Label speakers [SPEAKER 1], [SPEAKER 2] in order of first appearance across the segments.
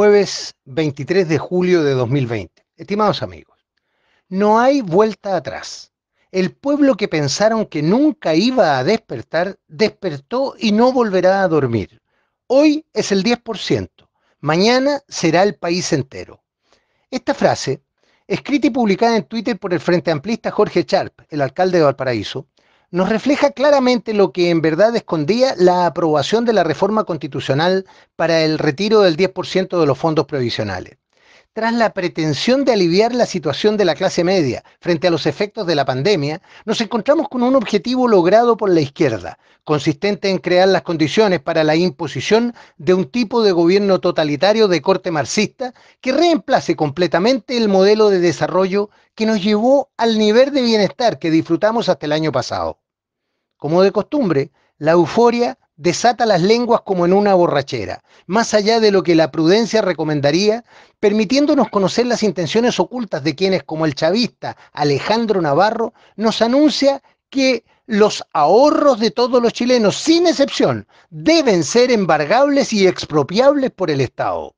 [SPEAKER 1] Jueves 23 de julio de 2020. Estimados amigos, no hay vuelta atrás. El pueblo que pensaron que nunca iba a despertar, despertó y no volverá a dormir. Hoy es el 10%, mañana será el país entero. Esta frase, escrita y publicada en Twitter por el Frente Amplista Jorge Charp, el alcalde de Valparaíso, nos refleja claramente lo que en verdad escondía la aprobación de la reforma constitucional para el retiro del 10% de los fondos provisionales tras la pretensión de aliviar la situación de la clase media frente a los efectos de la pandemia, nos encontramos con un objetivo logrado por la izquierda, consistente en crear las condiciones para la imposición de un tipo de gobierno totalitario de corte marxista que reemplace completamente el modelo de desarrollo que nos llevó al nivel de bienestar que disfrutamos hasta el año pasado. Como de costumbre, la euforia desata las lenguas como en una borrachera, más allá de lo que la prudencia recomendaría, permitiéndonos conocer las intenciones ocultas de quienes, como el chavista Alejandro Navarro, nos anuncia que los ahorros de todos los chilenos, sin excepción, deben ser embargables y expropiables por el Estado.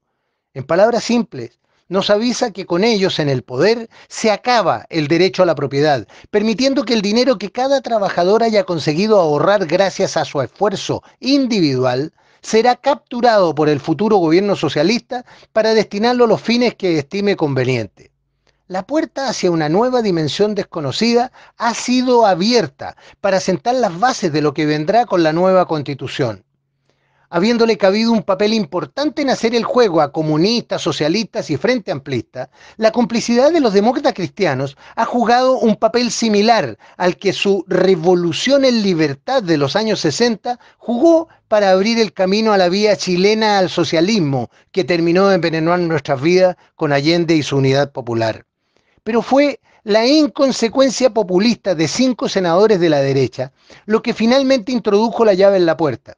[SPEAKER 1] En palabras simples, nos avisa que con ellos en el poder se acaba el derecho a la propiedad, permitiendo que el dinero que cada trabajador haya conseguido ahorrar gracias a su esfuerzo individual será capturado por el futuro gobierno socialista para destinarlo a los fines que estime conveniente. La puerta hacia una nueva dimensión desconocida ha sido abierta para sentar las bases de lo que vendrá con la nueva constitución habiéndole cabido un papel importante en hacer el juego a comunistas, socialistas y Frente Amplista, la complicidad de los demócratas cristianos ha jugado un papel similar al que su revolución en libertad de los años 60 jugó para abrir el camino a la vía chilena al socialismo, que terminó de envenenar nuestras vidas con Allende y su unidad popular. Pero fue la inconsecuencia populista de cinco senadores de la derecha lo que finalmente introdujo la llave en la puerta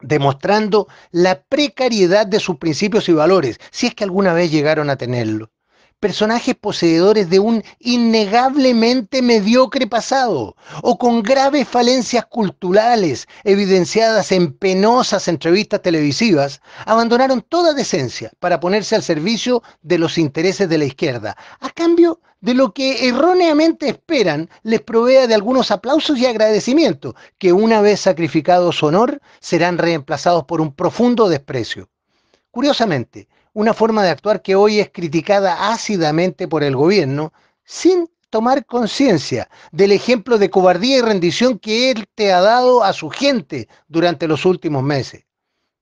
[SPEAKER 1] demostrando la precariedad de sus principios y valores, si es que alguna vez llegaron a tenerlo. Personajes poseedores de un innegablemente mediocre pasado o con graves falencias culturales evidenciadas en penosas entrevistas televisivas, abandonaron toda decencia para ponerse al servicio de los intereses de la izquierda, a cambio de lo que erróneamente esperan les provea de algunos aplausos y agradecimientos, que una vez sacrificado su honor, serán reemplazados por un profundo desprecio. Curiosamente, una forma de actuar que hoy es criticada ácidamente por el gobierno, sin tomar conciencia del ejemplo de cobardía y rendición que él te ha dado a su gente durante los últimos meses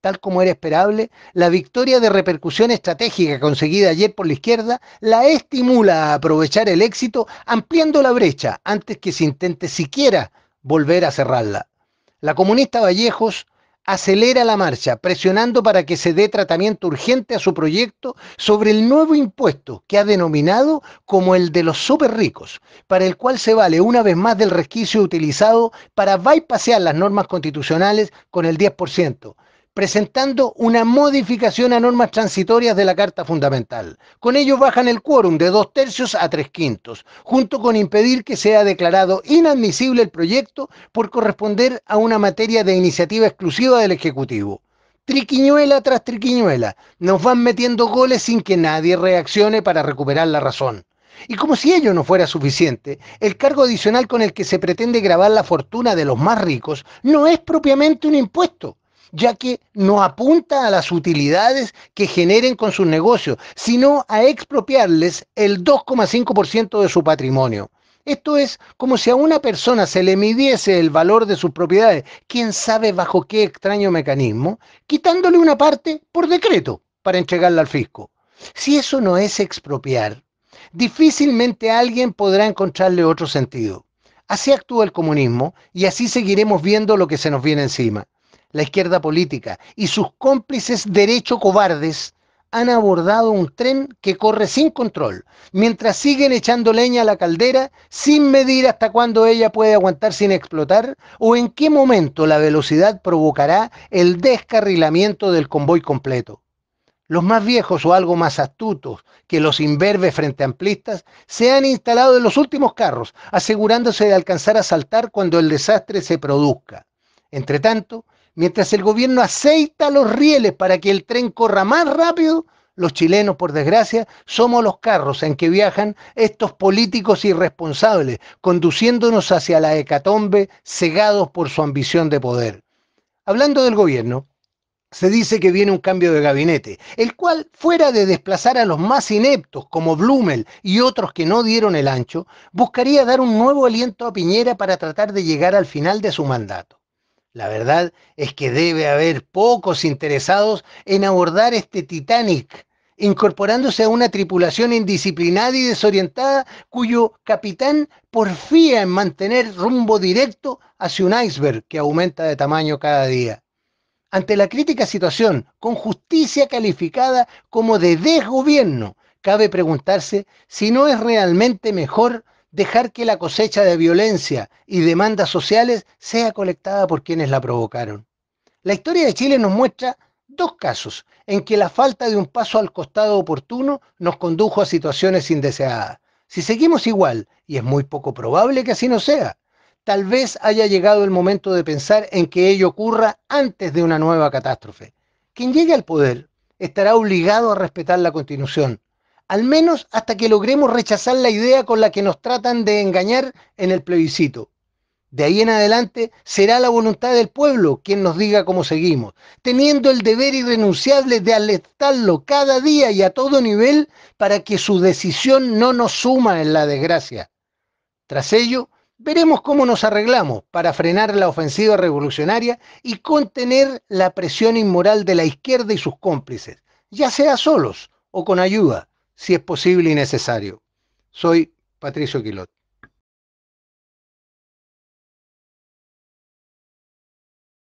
[SPEAKER 1] tal como era esperable, la victoria de repercusión estratégica conseguida ayer por la izquierda la estimula a aprovechar el éxito ampliando la brecha antes que se intente siquiera volver a cerrarla. La comunista Vallejos acelera la marcha, presionando para que se dé tratamiento urgente a su proyecto sobre el nuevo impuesto que ha denominado como el de los super ricos, para el cual se vale una vez más del resquicio utilizado para bypasear las normas constitucionales con el 10%, presentando una modificación a normas transitorias de la Carta Fundamental. Con ello bajan el quórum de dos tercios a tres quintos, junto con impedir que sea declarado inadmisible el proyecto por corresponder a una materia de iniciativa exclusiva del Ejecutivo. Triquiñuela tras triquiñuela, nos van metiendo goles sin que nadie reaccione para recuperar la razón. Y como si ello no fuera suficiente, el cargo adicional con el que se pretende grabar la fortuna de los más ricos no es propiamente un impuesto, ya que no apunta a las utilidades que generen con sus negocios, sino a expropiarles el 2,5% de su patrimonio. Esto es como si a una persona se le midiese el valor de sus propiedades, quién sabe bajo qué extraño mecanismo, quitándole una parte por decreto para entregarla al fisco. Si eso no es expropiar, difícilmente alguien podrá encontrarle otro sentido. Así actúa el comunismo y así seguiremos viendo lo que se nos viene encima la izquierda política y sus cómplices derecho cobardes han abordado un tren que corre sin control, mientras siguen echando leña a la caldera sin medir hasta cuándo ella puede aguantar sin explotar o en qué momento la velocidad provocará el descarrilamiento del convoy completo. Los más viejos o algo más astutos que los imberbes frente amplistas se han instalado en los últimos carros, asegurándose de alcanzar a saltar cuando el desastre se produzca. Entre tanto, Mientras el gobierno aceita los rieles para que el tren corra más rápido, los chilenos, por desgracia, somos los carros en que viajan estos políticos irresponsables, conduciéndonos hacia la hecatombe, cegados por su ambición de poder. Hablando del gobierno, se dice que viene un cambio de gabinete, el cual, fuera de desplazar a los más ineptos como Blumel y otros que no dieron el ancho, buscaría dar un nuevo aliento a Piñera para tratar de llegar al final de su mandato. La verdad es que debe haber pocos interesados en abordar este Titanic, incorporándose a una tripulación indisciplinada y desorientada cuyo capitán porfía en mantener rumbo directo hacia un iceberg que aumenta de tamaño cada día. Ante la crítica situación, con justicia calificada como de desgobierno, cabe preguntarse si no es realmente mejor dejar que la cosecha de violencia y demandas sociales sea colectada por quienes la provocaron. La historia de Chile nos muestra dos casos en que la falta de un paso al costado oportuno nos condujo a situaciones indeseadas. Si seguimos igual, y es muy poco probable que así no sea, tal vez haya llegado el momento de pensar en que ello ocurra antes de una nueva catástrofe. Quien llegue al poder estará obligado a respetar la continuación, al menos hasta que logremos rechazar la idea con la que nos tratan de engañar en el plebiscito. De ahí en adelante será la voluntad del pueblo quien nos diga cómo seguimos, teniendo el deber irrenunciable de alertarlo cada día y a todo nivel para que su decisión no nos suma en la desgracia. Tras ello, veremos cómo nos arreglamos para frenar la ofensiva revolucionaria y contener la presión inmoral de la izquierda y sus cómplices, ya sea solos o con ayuda si es posible y necesario. Soy Patricio Quilot.